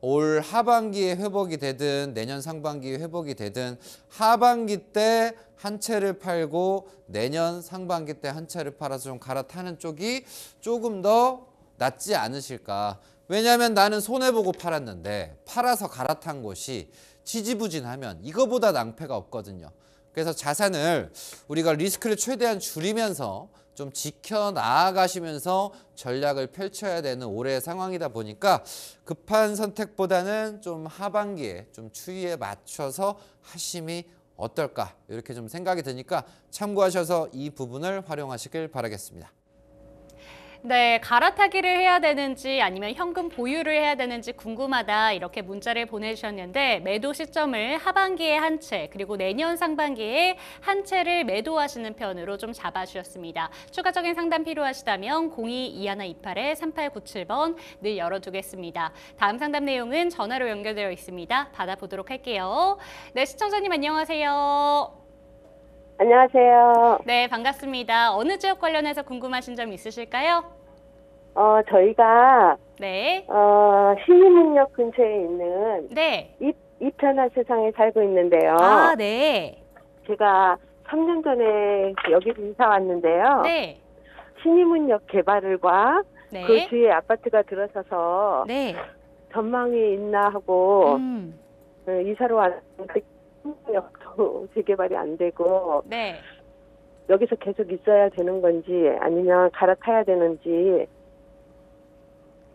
올 하반기에 회복이 되든 내년 상반기에 회복이 되든 하반기 때 한 채를 팔고 내년 상반기 때 한 채를 팔아서 좀 갈아타는 쪽이 조금 더 낫지 않으실까 왜냐하면 나는 손해보고 팔았는데 팔아서 갈아탄 곳이 지지부진하면 이거보다 낭패가 없거든요 그래서 자산을 우리가 리스크를 최대한 줄이면서 좀 지켜 나가시면서 전략을 펼쳐야 되는 올해 상황이다 보니까 급한 선택보다는 좀 하반기에 좀 추위에 맞춰서 하심이 어떨까 이렇게 좀 생각이 드니까 참고하셔서 이 부분을 활용하시길 바라겠습니다. 네, 갈아타기를 해야 되는지 아니면 현금 보유를 해야 되는지 궁금하다 이렇게 문자를 보내주셨는데 매도 시점을 하반기에 한 채 그리고 내년 상반기에 한 채를 매도하시는 편으로 좀 잡아주셨습니다. 추가적인 상담 필요하시다면 02-2128-3897번 늘 열어두겠습니다. 다음 상담 내용은 전화로 연결되어 있습니다. 받아보도록 할게요. 네, 시청자님 안녕하세요. 안녕하세요. 네, 반갑습니다. 어느 지역 관련해서 궁금하신 점 있으실까요? 어, 저희가 네. 어, 신림역 근처에 있는 네. 이, 이편한 세상에 살고 있는데요. 아, 네. 제가 3년 전에 여기 이사 왔는데요. 네. 신림문역 개발을과 네. 그주에 아파트가 들어서서 네. 전망이 있나 하고 음. 그 이사로 왔는데 충무역도 재개발이 안 되고 네. 여기서 계속 있어야 되는 건지 아니면 갈아타야 되는지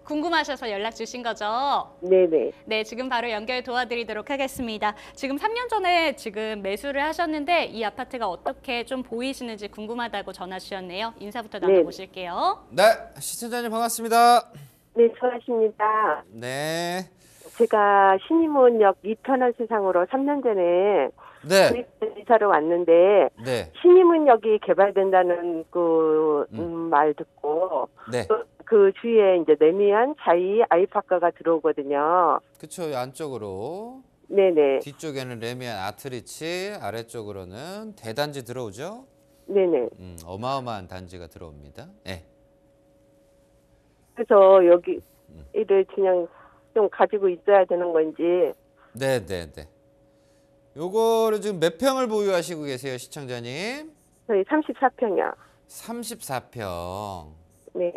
궁금하셔서 연락 주신 거죠? 네네. 네, 지금 바로 연결 도와드리도록 하겠습니다. 지금 3년 전에 지금 매수를 하셨는데 이 아파트가 어떻게 좀 보이시는지 궁금하다고 전화 주셨네요. 인사부터 나눠보실게요. 네, 시청자님 반갑습니다. 네, 수고하십니다. 네. 제가 신임문역이터널 세상으로 3년 전에 네. 이사를 왔는데 네. 신임문역이 개발된다는 그말 음. 음 듣고 네. 그, 그 주위에 이제 레미안, 자이, 아이파크가 들어오거든요. 그렇죠. 안쪽으로. 네네. 뒤쪽에는 레미안 아트리치, 아래쪽으로는 대단지 들어오죠. 네네. 음, 어마어마한 단지가 들어옵니다. 네. 그래서 여기 음. 이를 그냥 좀 가지고 있어야 되는 건지. 네, 네, 네. 요거를 지금 몇 평을 보유하시고 계세요, 시청자님? 저희 34평이요. 34평. 네.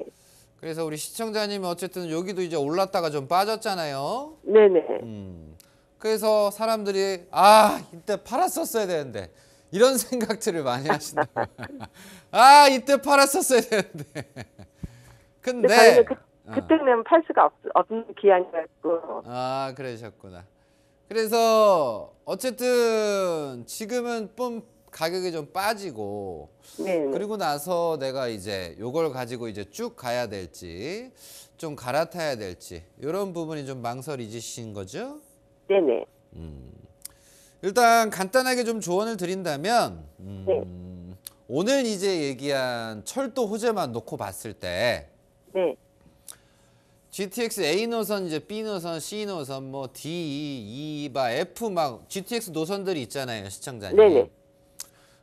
그래서 우리 시청자님 어쨌든 여기도 이제 올랐다가 좀 빠졌잖아요. 네네. 네. 음. 그래서 사람들이 아 이때 팔았었어야 되는데 이런 생각들을 많이 하신다. 아 이때 팔았었어야 되는데. 근데, 근데 그 어. 그때는 팔 수가 없, 없는 기한이었고. 아 그러셨구나. 그래서 어쨌든 지금은 뿜 가격이 좀 빠지고 네네. 그리고 나서 내가 이제 요걸 가지고 이제 쭉 가야 될지 좀 갈아타야 될지 이런 부분이 좀 망설이지신 거죠? 네네. 음. 일단 간단하게 좀 조언을 드린다면 음, 네. 오늘 이제 얘기한 철도 호재만 놓고 봤을 때 네. GTX A 노선, 이제 B 노선, C 노선, 뭐 D, E, 막 e, F 막 GTX 노선들이 있잖아요, 시청자님. 네네.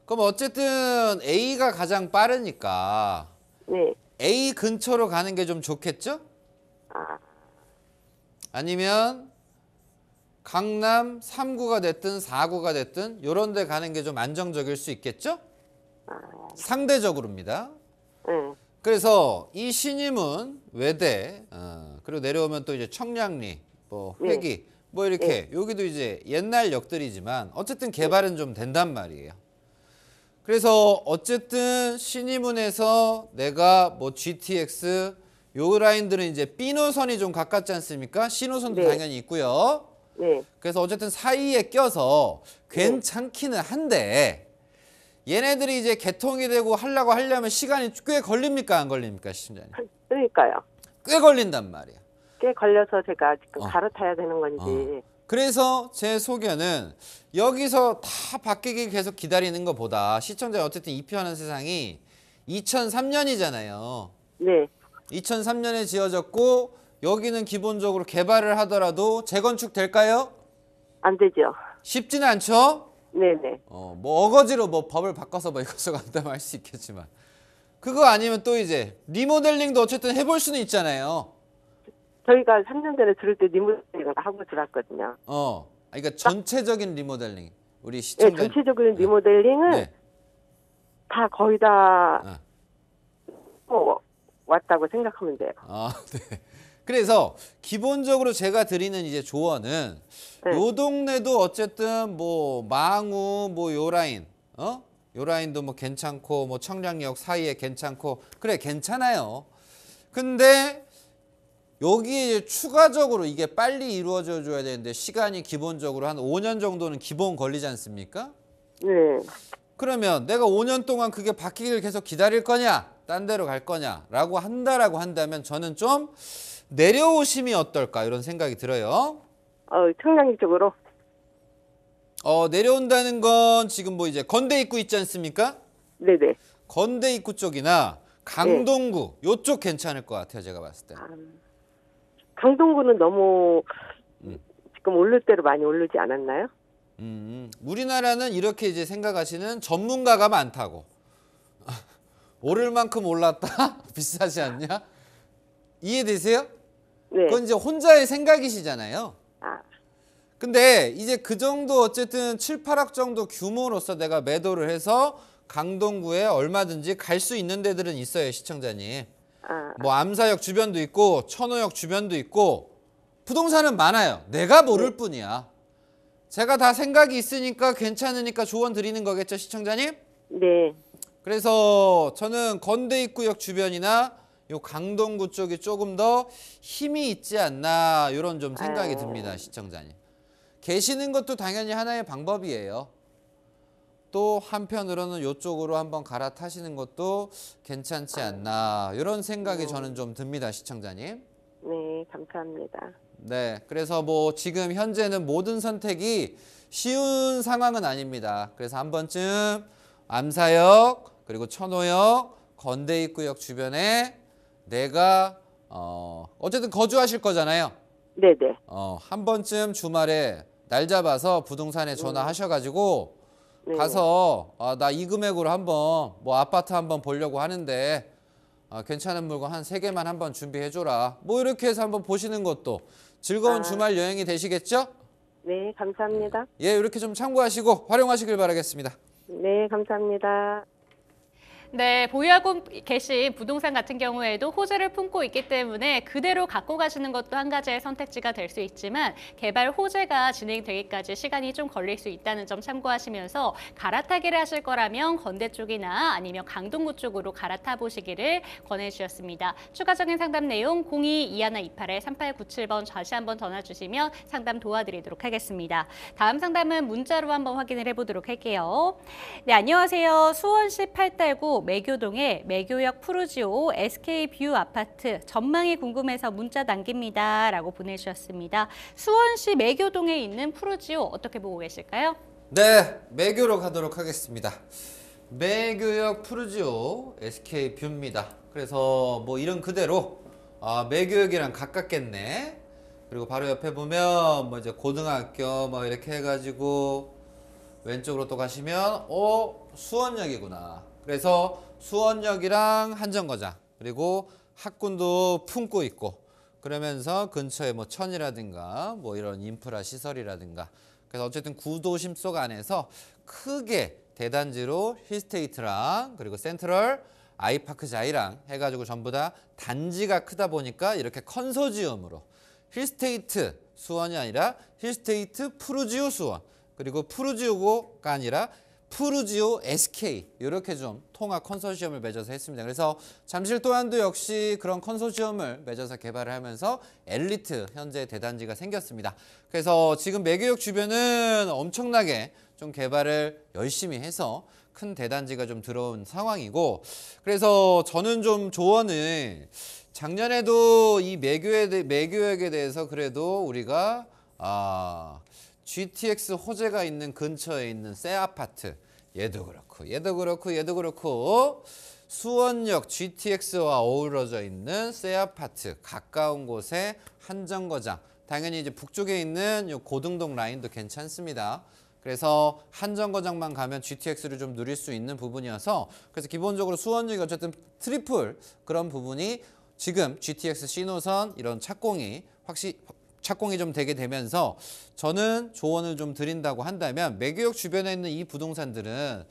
그럼 어쨌든 A가 가장 빠르니까 네. A 근처로 가는 게 좀 좋겠죠? 아. 아니면 강남 3구가 됐든 4구가 됐든 이런 데 가는 게 좀 안정적일 수 있겠죠? 아. 상대적으로입니다. 응. 네. 그래서 이 신임은 외대, 어, 그리고 내려오면 또 이제 청량리, 뭐 예. 회기, 예. 뭐 이렇게 예. 여기도 이제 옛날 역들이지만 어쨌든 개발은 좀 된단 말이에요. 그래서 어쨌든 신이문에서 내가 뭐 GTX 요 라인들은 이제 B 노선이 좀 가깝지 않습니까? C 노선도 네. 당연히 있고요. 네. 그래서 어쨌든 사이에 껴서 네. 괜찮기는 한데 얘네들이 이제 개통이 되고 하려고 하려면 시간이 꽤 걸립니까 안 걸립니까 시청이님 그러니까요. 꽤 걸린단 말이야. 꽤 걸려서 제가 지금 어. 갈아타야 되는 건지. 어. 그래서 제 소견은 여기서 다 바뀌길 계속 기다리는 것보다 시청자 어쨌든 입회하는 세상이 2003년이잖아요. 네. 2003년에 지어졌고 여기는 기본적으로 개발을 하더라도 재건축 될까요? 안 되죠. 쉽지는 않죠? 네네. 어, 뭐 어거지로 뭐 법을 바꿔서 뭐 이것저것 한다고할 수 있겠지만 그거 아니면 또 이제 리모델링도 어쨌든 해볼 수는 있잖아요. 저희가 3년 전에 들을 때 리모델링을 하고 들었거든요. 어, 아, 그러니까 전체적인 리모델링 우리 네, 시청자. 네, 전체적인 리모델링은 네. 다 거의 다 아. 어, 왔다고 생각하면 돼요. 아, 네. 그래서 기본적으로 제가 드리는 이제 조언은 네. 요 동네도 어쨌든 뭐 망우 뭐 요 라인 어? 요 라인도 뭐 괜찮고 뭐 청량역 사이에 괜찮고 그래 괜찮아요. 근데 여기에 이제 추가적으로 이게 빨리 이루어져 줘야 되는데 시간이 기본적으로 한 5년 정도는 기본 걸리지 않습니까? 네. 그러면 내가 5년 동안 그게 바뀌기를 계속 기다릴 거냐? 딴 데로 갈 거냐라고 한다라고 한다면 저는 좀 내려오심이 어떨까 이런 생각이 들어요. 어, 청량리 쪽으로. 어, 내려온다는 건 지금 뭐 이제 건대 입구 있지 않습니까? 네네. 건대 입구 쪽이나 강동구 네. 요쪽 괜찮을 것 같아요 제가 봤을 때. 아, 강동구는 너무 음. 지금 오를 대로 많이 오르지 않았나요? 음, 음. 우리나라는 이렇게 이제 생각하시는 전문가가 많다고. 오를 만큼 올랐다? 비싸지 않냐? 이해되세요? 네. 그건 이제 혼자의 생각이시잖아요. 아. 근데 이제 그 정도 어쨌든 7, 8억 정도 규모로서 내가 매도를 해서 강동구에 얼마든지 갈 수 있는 데들은 있어요, 시청자님. 아. 뭐 암사역 주변도 있고 천호역 주변도 있고 부동산은 많아요. 내가 모를 네. 뿐이야. 제가 다 생각이 있으니까 괜찮으니까 조언 드리는 거겠죠, 시청자님? 네. 그래서 저는 건대 입구역 주변이나 요 강동구 쪽이 조금 더 힘이 있지 않나 이런 좀 생각이 아. 듭니다. 시청자님. 계시는 것도 당연히 하나의 방법이에요. 또 한편으로는 이쪽으로 한번 갈아타시는 것도 괜찮지 않나 이런 생각이 네. 저는 좀 듭니다. 시청자님. 네, 감사합니다. 네, 그래서 뭐 지금 현재는 모든 선택이 쉬운 상황은 아닙니다. 그래서 한 번쯤 암사역, 그리고 천호역, 건대입구역 주변에 내가 어, 어쨌든 거주하실 거잖아요. 네네. 어, 한 번쯤 주말에 날 잡아서 부동산에 전화하셔가지고 네. 가서 아, 어, 나이 금액으로 한번 뭐 아파트 한번 보려고 하는데 아, 괜찮은 물건 한 세 개만 한번 준비해줘라. 뭐 이렇게 해서 한번 보시는 것도 즐거운 아. 주말 여행이 되시겠죠? 네, 감사합니다. 예, 이렇게 좀 참고하시고 활용하시길 바라겠습니다. 네, 감사합니다. 네, 보유하고 계신 부동산 같은 경우에도 호재를 품고 있기 때문에 그대로 갖고 가시는 것도 한 가지의 선택지가 될 수 있지만 개발 호재가 진행되기까지 시간이 좀 걸릴 수 있다는 점 참고하시면서 갈아타기를 하실 거라면 건대 쪽이나 아니면 강동구 쪽으로 갈아타 보시기를 권해주셨습니다. 추가적인 상담 내용 02-2128-3897번 다시 한번 전화 주시면 상담 도와드리도록 하겠습니다. 다음 상담은 문자로 한번 확인을 해보도록 할게요. 네, 안녕하세요. 수원시 팔달구 매교동의 매교역 푸르지오 SK뷰 아파트 전망이 궁금해서 문자 남깁니다. 라고 보내주셨습니다. 수원시 매교동에 있는 푸르지오 어떻게 보고 계실까요? 네, 매교로 가도록 하겠습니다. 매교역 푸르지오 SK뷰입니다. 그래서 뭐 이름 그대로 아, 매교역이랑 가깝겠네. 그리고 바로 옆에 보면 뭐 이제 고등학교 뭐 이렇게 해가지고 왼쪽으로 또 가시면 어 수원역이구나 그래서 수원역이랑 한정거장 그리고 학군도 품고 있고 그러면서 근처에 뭐 천이라든가 뭐 이런 인프라 시설이라든가 그래서 어쨌든 구도심 속 안에서 크게 대단지로 힐스테이트랑 그리고 센트럴 아이파크 자이랑 해가지고 전부 다 단지가 크다 보니까 이렇게 컨소지엄으로 힐스테이트 수원이 아니라 힐스테이트 푸르지오 수원 그리고 푸르지오가 아니라 푸르지오 SK 이렇게 좀 통합 컨소시엄을 맺어서 했습니다. 그래서 잠실 또한도 역시 그런 컨소시엄을 맺어서 개발을 하면서 엘리트 현재 대단지가 생겼습니다. 그래서 지금 매교역 주변은 엄청나게 좀 개발을 열심히 해서 큰 대단지가 좀 들어온 상황이고 그래서 저는 좀 조언을 작년에도 이 매교에 대, 매교역에 대해서 그래도 우리가 아 GTX 호재가 있는 근처에 있는 새 아파트 얘도 그렇고 얘도 그렇고 얘도 그렇고 수원역 GTX와 어우러져 있는 새 아파트 가까운 곳에 한정거장 당연히 이제 북쪽에 있는 요 고등동 라인도 괜찮습니다. 그래서 한정거장만 가면 GTX를 좀 누릴 수 있는 부분이어서 그래서 기본적으로 수원역이 어쨌든 트리플 그런 부분이 지금 GTX 신호선 이런 착공이 확실히 착공이 좀 되게 되면서 저는 조언을 좀 드린다고 한다면 매교역 주변에 있는 이 부동산들은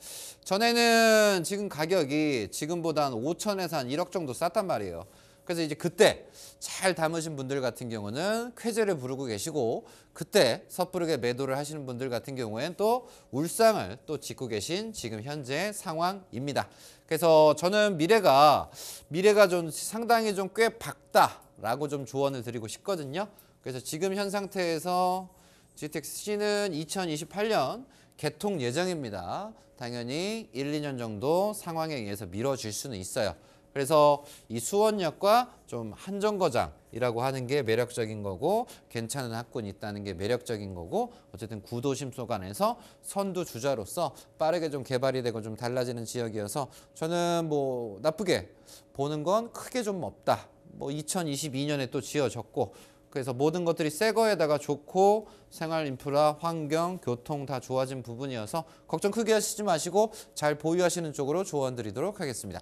전에는 지금 가격이 지금보다 한 5천에서 한 1억 정도 쌌단 말이에요. 그래서 이제 그때 잘 담으신 분들 같은 경우는 쾌재를 부르고 계시고 그때 섣부르게 매도를 하시는 분들 같은 경우엔 또 울상을 또 짓고 계신 지금 현재 상황입니다. 그래서 저는 미래가 미래가 좀 상당히 좀꽤 밝다라고 좀 조언을 드리고 싶거든요. 그래서 지금 현 상태에서 GTX-C는 2028년 개통 예정입니다. 당연히 1, 2년 정도 상황에 의해서 미뤄질 수는 있어요. 그래서 이 수원역과 좀 한정거장이라고 하는 게 매력적인 거고 괜찮은 학군이 있다는 게 매력적인 거고 어쨌든 구도심소관에서 선두 주자로서 빠르게 좀 개발이 되고 좀 달라지는 지역이어서 저는 뭐 나쁘게 보는 건 크게 좀 없다. 뭐 2022년에 또 지어졌고 그래서 모든 것들이 새 거에다가 좋고 생활 인프라, 환경, 교통 다 좋아진 부분이어서 걱정 크게 하시지 마시고 잘 보유하시는 쪽으로 조언 드리도록 하겠습니다.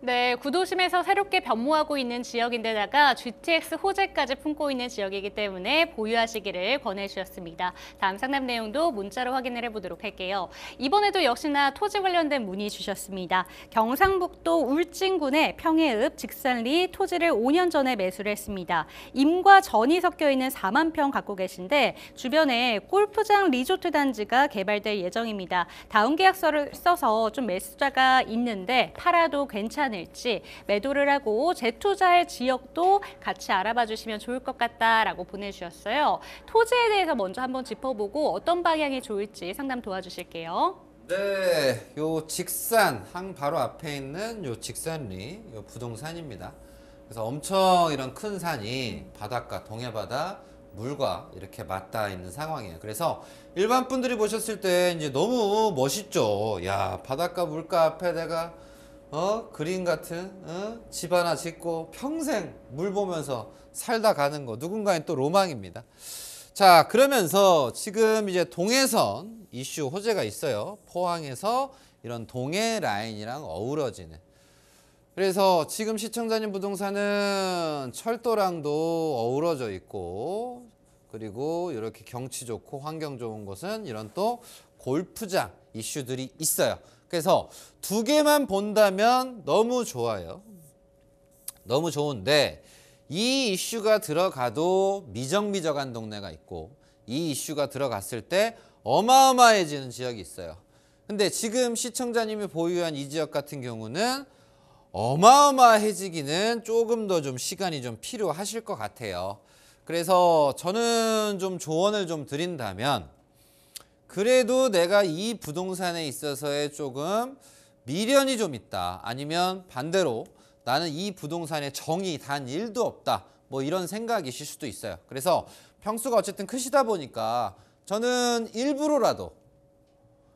네, 구도심에서 새롭게 변모하고 있는 지역인데다가 GTX 호재까지 품고 있는 지역이기 때문에 보유하시기를 권해주셨습니다. 다음 상담 내용도 문자로 확인을 해보도록 할게요. 이번에도 역시나 토지 관련된 문의 주셨습니다. 경상북도 울진군의 평해읍 직산리 토지를 5년 전에 매수를 했습니다. 임과 전이 섞여 있는 4만 평 갖고 계신데 주변에 골프장 리조트 단지가 개발될 예정입니다. 다운 계약서를 써서 좀 매수자가 있는데 팔아도 괜찮 괜찮을지 매도를 하고 재투자의 지역도 같이 알아봐 주시면 좋을 것 같다라고 보내주셨어요. 토지에 대해서 먼저 한번 짚어보고 어떤 방향이 좋을지 상담 도와주실게요. 네, 요 직산 항 바로 앞에 있는 요 직산리 요 부동산입니다. 그래서 엄청 이런 큰 산이 바닷가 동해바다 물과 이렇게 맞닿아 있는 상황이에요. 그래서 일반 분들이 보셨을 때 이제 너무 멋있죠. 야 바닷가 물가 앞에 내가 어 그림 같은 어? 집 하나 짓고 평생 물 보면서 살다 가는 거누군가의또 로망입니다. 자 그러면서 지금 이제 동해선 이슈 호재가 있어요. 포항에서 이런 동해 라인이랑 어우러지는 그래서 지금 시청자님 부동산은 철도랑도 어우러져 있고 그리고 이렇게 경치 좋고 환경 좋은 곳은 이런 또 골프장 이슈들이 있어요. 그래서 두 개만 본다면 너무 좋아요. 너무 좋은데 이 이슈가 들어가도 미정미적한 동네가 있고 이 이슈가 들어갔을 때 어마어마해지는 지역이 있어요. 근데 지금 시청자님이 보유한 이 지역 같은 경우는 어마어마해지기는 조금 더 좀 시간이 좀 필요하실 것 같아요. 그래서 저는 좀 조언을 좀 드린다면 그래도 내가 이 부동산에 있어서의 조금 미련이 좀 있다 아니면 반대로 나는 이 부동산에 정이 단 1도 없다 뭐 이런 생각이실 수도 있어요 그래서 평수가 어쨌든 크시다 보니까 저는 일부로라도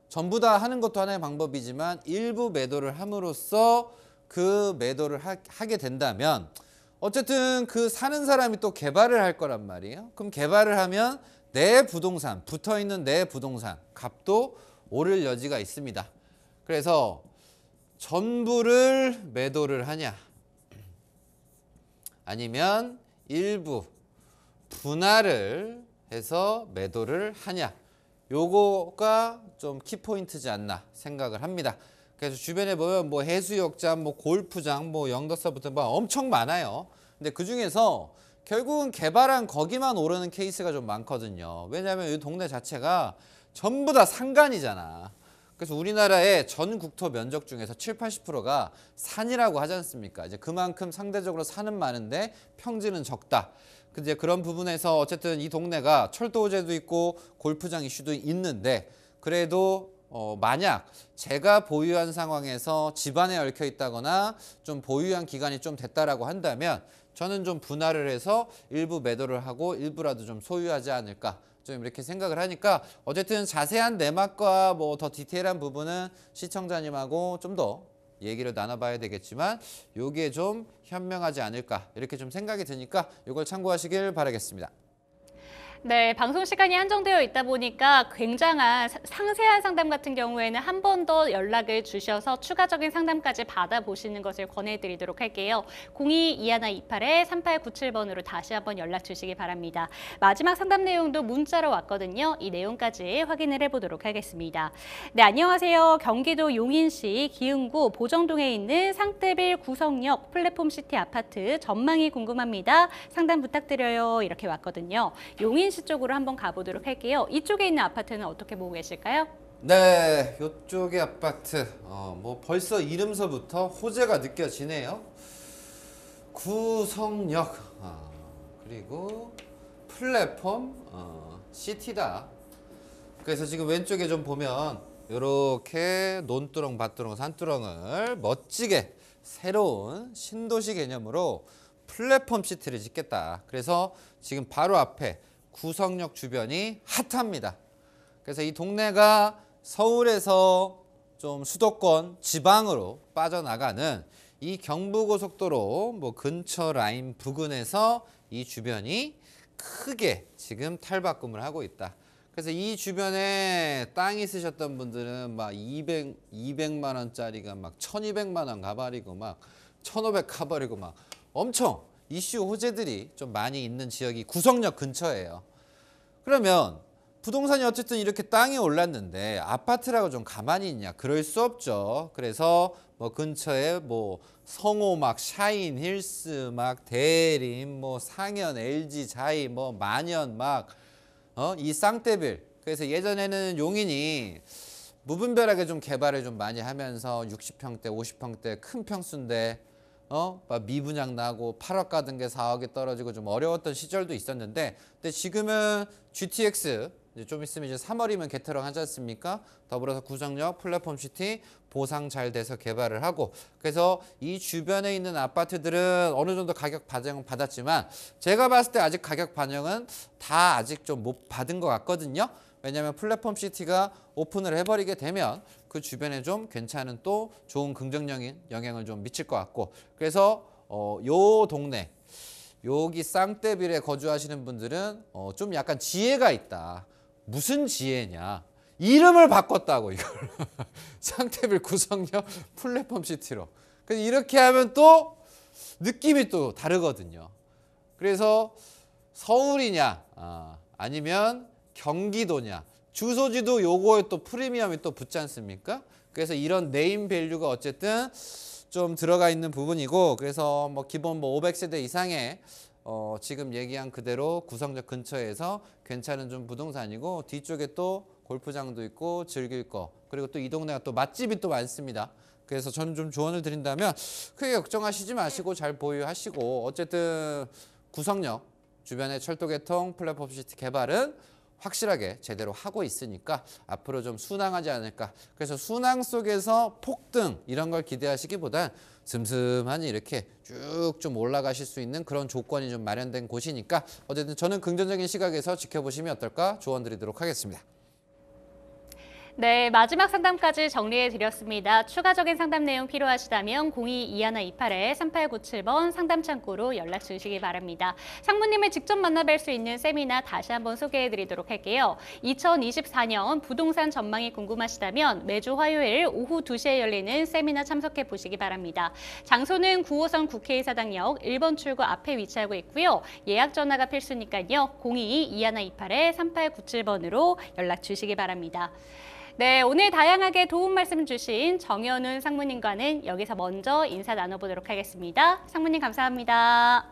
전부 다 하는 것도 하나의 방법이지만 일부 매도를 함으로써 그 매도를 하, 하게 된다면 어쨌든 그 사는 사람이 또 개발을 할 거란 말이에요 그럼 개발을 하면 내 부동산, 붙어있는 내 부동산 값도 오를 여지가 있습니다. 그래서 전부를 매도를 하냐 아니면 일부 분할을 해서 매도를 하냐 요거가 좀 키포인트지 않나 생각을 합니다. 그래서 주변에 보면 뭐 해수욕장, 뭐 골프장, 뭐 영덕서부터 뭐 엄청 많아요. 근데 그 중에서 결국은 개발한 거기만 오르는 케이스가 좀 많거든요. 왜냐하면 이 동네 자체가 전부 다 산간이잖아. 그래서 우리나라의 전 국토 면적 중에서 7, 80%가 산이라고 하지 않습니까? 이제 그만큼 상대적으로 산은 많은데 평지는 적다. 이데 그런 부분에서 어쨌든 이 동네가 철도 호재도 있고 골프장 이슈도 있는데 그래도 어, 만약 제가 보유한 상황에서 집안에 얽혀 있다거나 좀 보유한 기간이 좀 됐다라고 한다면 저는 좀 분할을 해서 일부 매도를 하고 일부라도 좀 소유하지 않을까 좀 이렇게 생각을 하니까 어쨌든 자세한 내막과 뭐 더 디테일한 부분은 시청자님하고 좀 더 얘기를 나눠봐야 되겠지만 요게 좀 현명하지 않을까 이렇게 좀 생각이 드니까 이걸 참고하시길 바라겠습니다. 네, 방송 시간이 한정되어 있다 보니까 굉장한 상세한 상담 같은 경우에는 한 번 더 연락을 주셔서 추가적인 상담까지 받아보시는 것을 권해드리도록 할게요. 02-2128-3897번으로 다시 한번 연락 주시기 바랍니다. 마지막 상담 내용도 문자로 왔거든요. 이 내용까지 확인을 해보도록 하겠습니다. 네, 안녕하세요. 경기도 용인시 기흥구 보정동에 있는 상태빌 구성역 플랫폼시티 아파트 전망이 궁금합니다. 상담 부탁드려요. 이렇게 왔거든요. 용인 신림시 쪽으로 한번 가보도록 할게요. 이쪽에 있는 아파트는 어떻게 보고 계실까요? 네, 이쪽의 아파트 어, 뭐 벌써 이름서부터 호재가 느껴지네요. 구성역 어, 그리고 플랫폼 어, 시티다. 그래서 지금 왼쪽에 좀 보면 이렇게 논두렁, 밭두렁, 산두렁을 멋지게 새로운 신도시 개념으로 플랫폼 시트를 짓겠다. 그래서 지금 바로 앞에 구성역 주변이 핫합니다. 그래서 이 동네가 서울에서 좀 수도권 지방으로 빠져나가는 이 경부고속도로 뭐 근처 라인 부근에서 이 주변이 크게 지금 탈바꿈을 하고 있다. 그래서 이 주변에 땅 있으셨던 분들은 막 200, 200만 원짜리가 막 1200만 원 가버리고 막 1500 가버리고 막 엄청 이슈 호재들이 좀 많이 있는 지역이 구성역 근처예요. 그러면 부동산이 어쨌든 이렇게 땅이 올랐는데 아파트라고 좀 가만히 있냐? 그럴 수 없죠. 그래서 뭐 근처에 뭐 성호 막 샤인 힐스 막 대림 뭐 상현 LG 자이 뭐 만현 막어이 쌍떼빌 그래서 예전에는 용인이 무분별하게 좀 개발을 좀 많이 하면서 60평대, 50평대 큰 평수인데 어? 미분양 나고 8억 가던 게 4억이 떨어지고 좀 어려웠던 시절도 있었는데 근데 지금은 GTX 이제 좀 있으면 이제 3월이면 개터랑 하지 않습니까? 더불어서 구성력, 플랫폼 시티 보상 잘 돼서 개발을 하고 그래서 이 주변에 있는 아파트들은 어느 정도 가격 반영은 받았지만 제가 봤을 때 아직 가격 반영은 다 아직 좀 못 받은 것 같거든요. 왜냐하면 플랫폼 시티가 오픈을 해버리게 되면 그 주변에 좀 괜찮은 또 좋은 긍정적인 영향을 좀 미칠 것 같고 그래서 어, 요 동네 여기 쌍떼빌에 거주하시는 분들은 어, 좀 약간 지혜가 있다. 무슨 지혜냐? 이름을 바꿨다고 이걸 쌍태빌 구성역 플랫폼 시티로 근데 이렇게 하면 또 느낌이 또 다르거든요 그래서 서울이냐 아, 아, 니면 경기도냐 주소지도 요거에 또 프리미엄이 또 붙지 않습니까? 그래서 이런 네임 밸류가 어쨌든 좀 들어가 있는 부분이고 그래서 뭐 기본 뭐 500세대 이상의 어 지금 얘기한 그대로 구성적 근처에서 괜찮은 좀 부동산이고 뒤쪽에 또 골프장도 있고 즐길 거 그리고 또 이 동네가 또 맛집이 또 많습니다. 그래서 저는 좀 조언을 드린다면 크게 걱정하시지 마시고 네. 잘 보유하시고 어쨌든 구성력 주변의 철도 개통 플랫폼 시티 개발은 확실하게 제대로 하고 있으니까 앞으로 좀 순항하지 않을까. 그래서 순항 속에서 폭등 이런 걸 기대하시기보단 슴슴하니 이렇게 쭉 좀 올라가실 수 있는 그런 조건이 좀 마련된 곳이니까 어쨌든 저는 긍정적인 시각에서 지켜보시면 어떨까 조언드리도록 하겠습니다. 네, 마지막 상담까지 정리해 드렸습니다. 추가적인 상담 내용 필요하시다면 02-2128-3897번 상담 창구로 연락 주시기 바랍니다. 상무님을 직접 만나뵐 수 있는 세미나 다시 한번 소개해 드리도록 할게요. 2024년 부동산 전망이 궁금하시다면 매주 화요일 오후 2시에 열리는 세미나 참석해 보시기 바랍니다. 장소는 9호선 국회의사당역 1번 출구 앞에 위치하고 있고요. 예약 전화가 필수니까요. 02-2128-3897번으로 연락 주시기 바랍니다. 네, 오늘 다양하게 도움 말씀 주신 정현훈 상무님과는 여기서 먼저 인사 나눠보도록 하겠습니다. 상무님 감사합니다.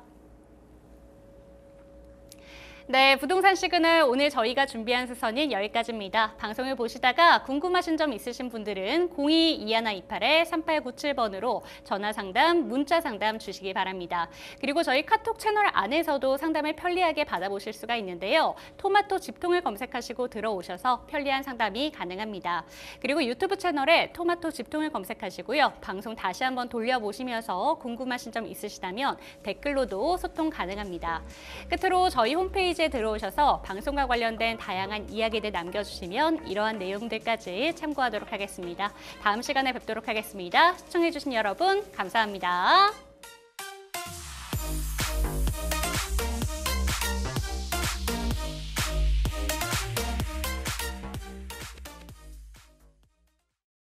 네, 부동산 시그널 오늘 저희가 준비한 수선인 여기까지입니다. 방송을 보시다가 궁금하신 점 있으신 분들은 02-2128-3897번으로 전화 상담, 문자 상담 주시기 바랍니다. 그리고 저희 카톡 채널 안에서도 상담을 편리하게 받아보실 수가 있는데요. 토마토 집통을 검색하시고 들어오셔서 편리한 상담이 가능합니다. 그리고 유튜브 채널에 토마토 집통을 검색하시고요. 방송 다시 한번 돌려보시면서 궁금하신 점 있으시다면 댓글로도 소통 가능합니다. 끝으로 저희 홈페이지 홈페이지에 들어오셔서 방송과 관련된 다양한 이야기들 남겨주시면 이러한 내용들까지 참고하도록 하겠습니다. 다음 시간에 뵙도록 하겠습니다. 시청해주신 여러분 감사합니다.